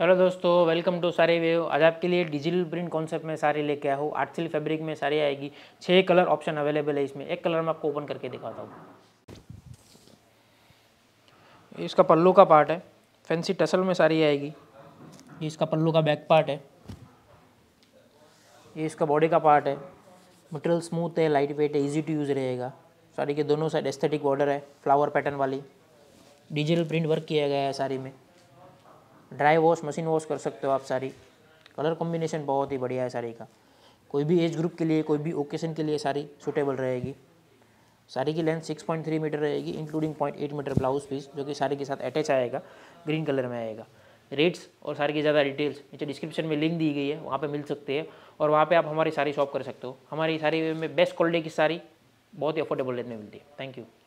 hello दोस्तों welcome to सारे वे आज आपके लिए डिजिटल प्रिंट कॉन्सेप्ट में सारी लेके आया हूँ आर्टसिल फैब्रिक में सारी आएगी छः कलर ऑप्शन अवेलेबल है इसमें एक कलर मैं आपको ओपन करके दिखाता हूँ इसका पल्लू का पार्ट है फैंसी टसल में सारी आएगी ये इसका पल्लू का बैक पार्ट है ये इसका बॉडी का पार्ट है मटेरियल स्मूथ है लाइट वेट है ईजी टू यूज़ रहेगा साड़ी के दोनों साइड एस्थेटिक बॉर्डर है फ्लावर पैटर्न वाली डिजिटल प्रिंट वर्क किया गया है साड़ी में ड्राई वॉश मशीन वॉश कर सकते हो आप सारी कलर कॉम्बिनेशन बहुत ही बढ़िया है साड़ी का कोई भी एज ग्रुप के लिए कोई भी ओकेशन के लिए साड़ी सूटेबल रहेगी साड़ी की लेंथ 6.3 मीटर रहेगी इंक्लूडिंग 0.8 मीटर ब्लाउज पीस जो कि साड़ी के साथ अटैच आएगा ग्रीन कलर में आएगा रेट्स और सारी की ज़्यादा डिटेल्स नीचे डिस्क्रिप्शन में लिंक दी गई है वहाँ पर मिल सकते हैं और वहाँ पर आप हमारी सारी शॉप कर सकते हो हमारी सारी में बेस्ट क्वालिटी की साड़ी बहुत ही अफोर्डेबल रेट में मिलती है थैंक यू